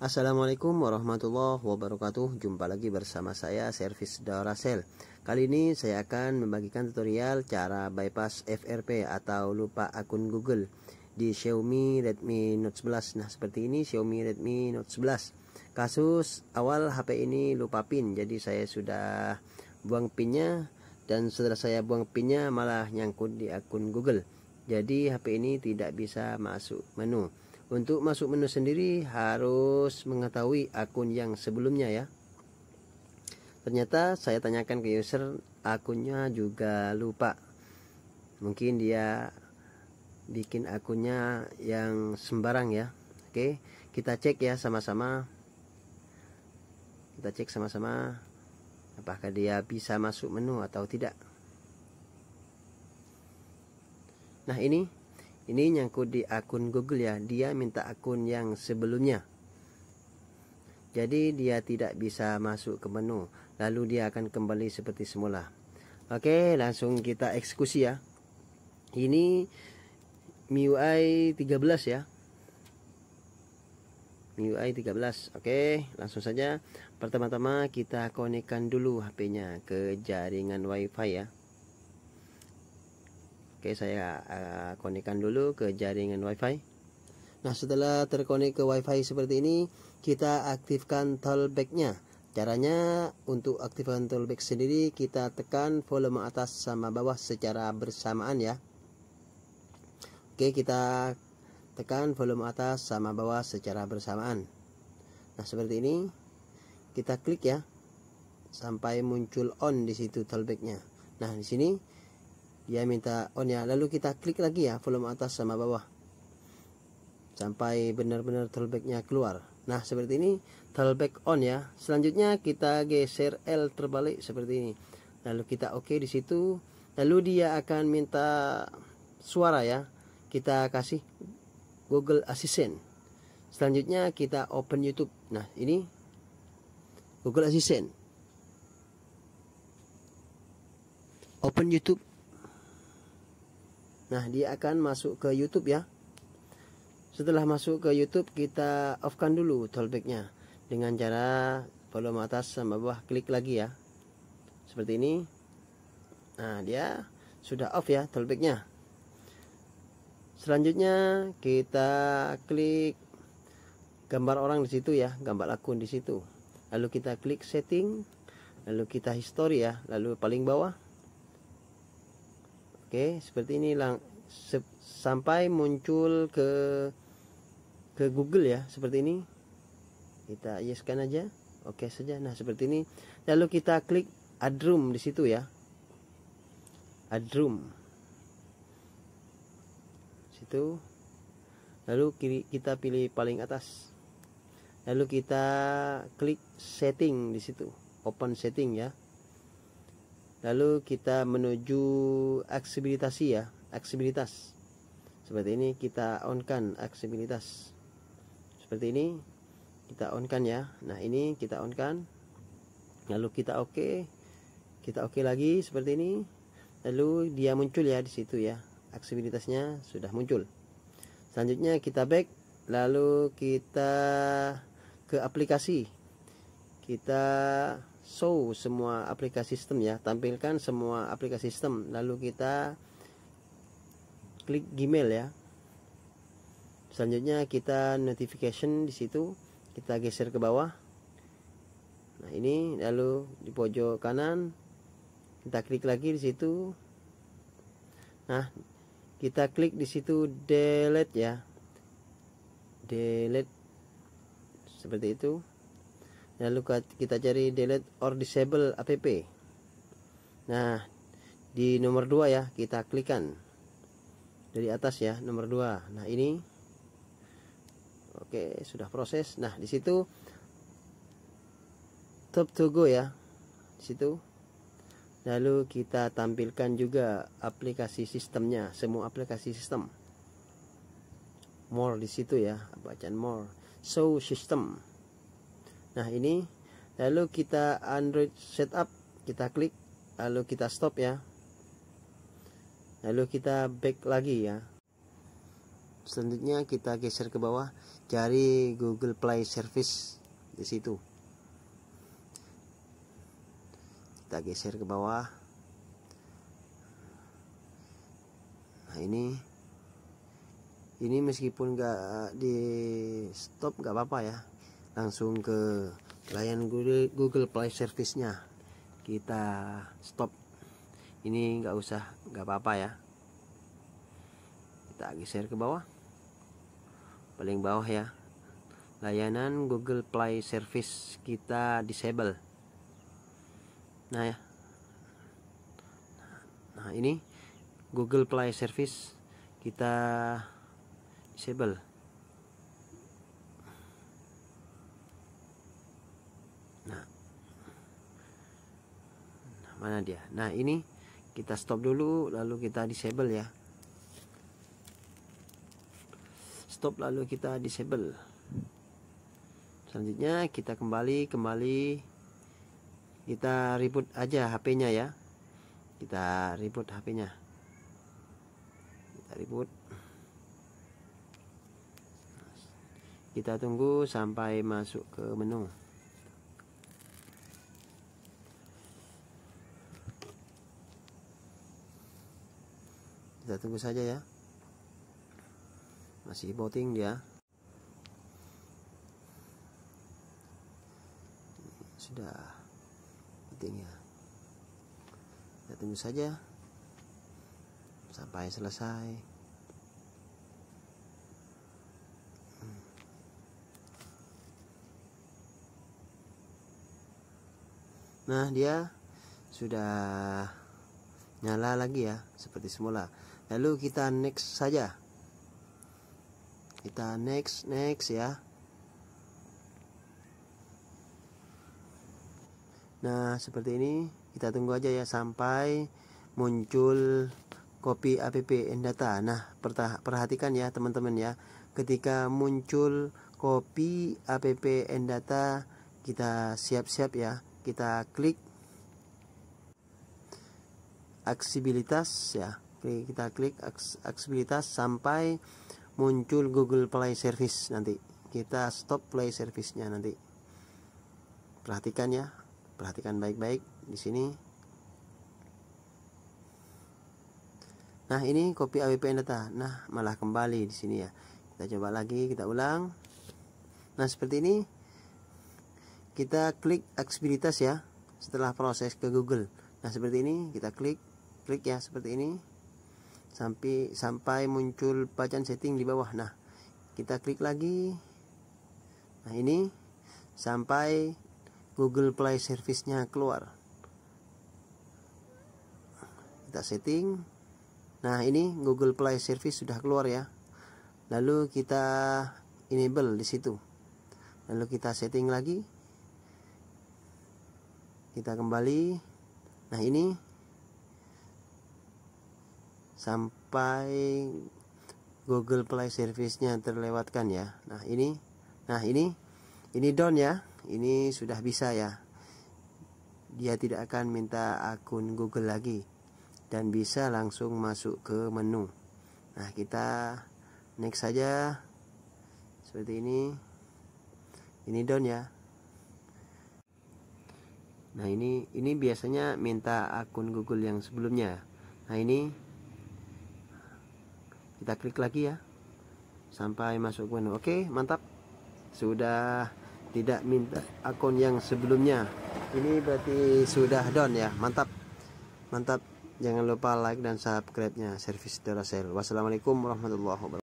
Assalamualaikum warahmatullahi wabarakatuh Jumpa lagi bersama saya Servis Dorasel Kali ini saya akan membagikan tutorial cara bypass FRP atau lupa akun Google Di Xiaomi Redmi Note 11 Nah seperti ini Xiaomi Redmi Note 11 Kasus awal HP ini lupa pin Jadi saya sudah buang pinnya Dan setelah saya buang pinnya malah nyangkut di akun Google Jadi HP ini tidak bisa masuk menu untuk masuk menu sendiri harus mengetahui akun yang sebelumnya ya. Ternyata saya tanyakan ke user akunnya juga lupa. Mungkin dia bikin akunnya yang sembarang ya. Oke, kita cek ya sama-sama. Kita cek sama-sama apakah dia bisa masuk menu atau tidak. Nah, ini ini nyangkut di akun Google ya dia minta akun yang sebelumnya jadi dia tidak bisa masuk ke menu lalu dia akan kembali seperti semula oke langsung kita eksekusi ya ini MIUI 13 ya MIUI 13 oke langsung saja pertama-tama kita konekkan dulu HP-nya ke jaringan WiFi ya Oke, saya uh, eh, konekkan dulu ke jaringan WiFi. Nah, setelah terkonek ke WiFi seperti ini, kita aktifkan tollback-nya. Caranya untuk aktifkan tollback sendiri, kita tekan volume atas sama bawah secara bersamaan ya. Oke, kita tekan volume atas sama bawah secara bersamaan. Nah, seperti ini. Kita klik ya sampai muncul on di situ tollback-nya. Nah, di sini dia minta on oh, ya lalu kita klik lagi ya volume atas sama bawah sampai benar-benar throwbacknya keluar nah seperti ini throwback on ya selanjutnya kita geser L terbalik seperti ini lalu kita oke okay di situ lalu dia akan minta suara ya kita kasih Google Assistant selanjutnya kita open YouTube nah ini Google Assistant open YouTube Nah, dia akan masuk ke YouTube ya. Setelah masuk ke YouTube, kita off-kan dulu tollbacknya dengan cara volume atas sama bawah klik lagi ya. Seperti ini. Nah, dia sudah off ya tollbacknya. Selanjutnya kita klik gambar orang di situ ya, gambar akun di situ. Lalu kita klik setting, lalu kita history ya, lalu paling bawah Oke, seperti ini lang se sampai muncul ke ke Google ya, seperti ini. Kita yeskan aja. Oke saja. Nah, seperti ini. Lalu kita klik add room di situ ya. Add room. Situ. Lalu kita pilih paling atas. Lalu kita klik setting di situ. Open setting ya lalu kita menuju aksibilitas ya aksibilitas seperti ini kita onkan aksibilitas seperti ini kita onkan ya nah ini kita onkan lalu kita oke okay. kita oke okay lagi seperti ini lalu dia muncul ya di situ ya aksibilitasnya sudah muncul selanjutnya kita back lalu kita ke aplikasi kita show semua aplikasi sistem ya tampilkan semua aplikasi sistem lalu kita klik Gmail ya selanjutnya kita notification di situ kita geser ke bawah nah ini lalu di pojok kanan kita klik lagi di situ nah kita klik di situ delete ya delete seperti itu lalu kita cari delete or disable app nah di nomor 2 ya kita klikkan dari atas ya nomor 2 nah ini oke sudah proses nah di situ top to go ya di situ lalu kita tampilkan juga aplikasi sistemnya semua aplikasi sistem more di situ ya bacaan more show system nah ini lalu kita Android setup kita klik lalu kita stop ya lalu kita back lagi ya selanjutnya kita geser ke bawah cari Google Play Service di situ kita geser ke bawah nah ini ini meskipun gak eh, di stop gak apa-apa ya langsung ke layan Google, Google Play Service-nya. Kita stop. Ini nggak usah, nggak apa-apa ya. Kita geser ke bawah. Paling bawah ya. Layanan Google Play Service kita disable. Nah ya. Nah ini Google Play Service kita disable mana dia nah ini kita stop dulu lalu kita disable ya stop lalu kita disable selanjutnya kita kembali kembali kita reboot aja HP-nya ya kita reboot HP-nya kita reboot kita tunggu sampai masuk ke menu kita tunggu saja ya masih voting dia sudah votingnya ya kita tunggu saja sampai selesai nah dia sudah nyala lagi ya seperti semula lalu kita next saja kita next next ya nah seperti ini kita tunggu aja ya sampai muncul kopi app data nah perhatikan ya teman-teman ya ketika muncul copy app data kita siap-siap ya kita klik aksibilitas ya Oke, kita klik aksesibilitas sampai muncul Google Play Service nanti. Kita stop Play Service-nya nanti. Perhatikan ya, perhatikan baik-baik di sini. Nah, ini copy AWPN data. Nah, malah kembali di sini ya. Kita coba lagi, kita ulang. Nah, seperti ini kita klik aksesibilitas ya setelah proses ke Google. Nah, seperti ini kita klik klik ya seperti ini sampai sampai muncul bacaan setting di bawah nah kita klik lagi nah ini sampai Google Play Service-nya keluar kita setting nah ini Google Play Service sudah keluar ya lalu kita enable di situ lalu kita setting lagi kita kembali nah ini sampai Google Play servicenya terlewatkan ya. Nah, ini nah ini ini down ya. Ini sudah bisa ya. Dia tidak akan minta akun Google lagi dan bisa langsung masuk ke menu. Nah, kita next saja seperti ini. Ini down ya. Nah, ini ini biasanya minta akun Google yang sebelumnya. Nah, ini kita klik lagi ya sampai masuk menu oke mantap sudah tidak minta akun yang sebelumnya ini berarti sudah down ya mantap mantap jangan lupa like dan subscribe nya servis Duracell wassalamualaikum warahmatullahi wabarakatuh